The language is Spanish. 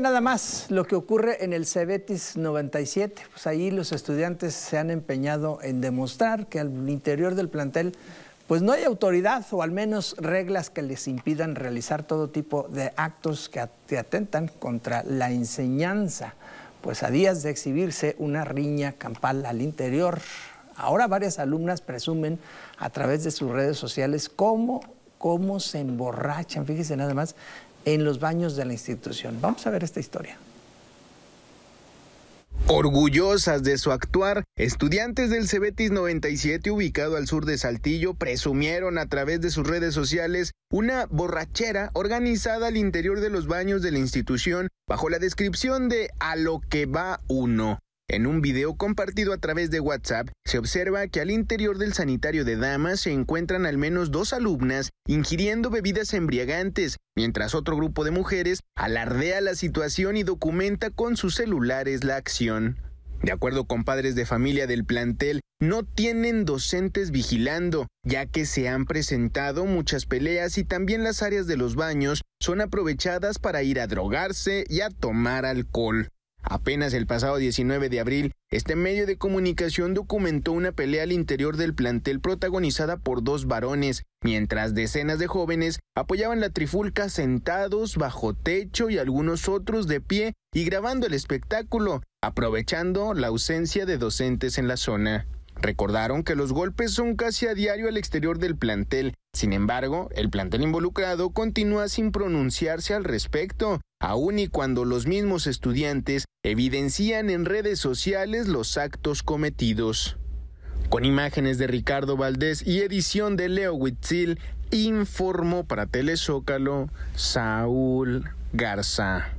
nada más lo que ocurre en el Cebetis 97. Pues ahí los estudiantes se han empeñado en demostrar que al interior del plantel pues no hay autoridad o al menos reglas que les impidan realizar todo tipo de actos que atentan contra la enseñanza. Pues a días de exhibirse una riña campal al interior, ahora varias alumnas presumen a través de sus redes sociales cómo, cómo se emborrachan, fíjese nada más, en los baños de la institución. Vamos a ver esta historia. Orgullosas de su actuar, estudiantes del Cebetis 97 ubicado al sur de Saltillo presumieron a través de sus redes sociales una borrachera organizada al interior de los baños de la institución bajo la descripción de a lo que va uno. En un video compartido a través de WhatsApp, se observa que al interior del sanitario de damas se encuentran al menos dos alumnas ingiriendo bebidas embriagantes, mientras otro grupo de mujeres alardea la situación y documenta con sus celulares la acción. De acuerdo con padres de familia del plantel, no tienen docentes vigilando, ya que se han presentado muchas peleas y también las áreas de los baños son aprovechadas para ir a drogarse y a tomar alcohol. Apenas el pasado 19 de abril, este medio de comunicación documentó una pelea al interior del plantel protagonizada por dos varones, mientras decenas de jóvenes apoyaban la trifulca sentados bajo techo y algunos otros de pie y grabando el espectáculo, aprovechando la ausencia de docentes en la zona. Recordaron que los golpes son casi a diario al exterior del plantel, sin embargo, el plantel involucrado continúa sin pronunciarse al respecto, aun y cuando los mismos estudiantes evidencian en redes sociales los actos cometidos. Con imágenes de Ricardo Valdés y edición de Leo Huitzil, informó para Telezócalo Saúl Garza.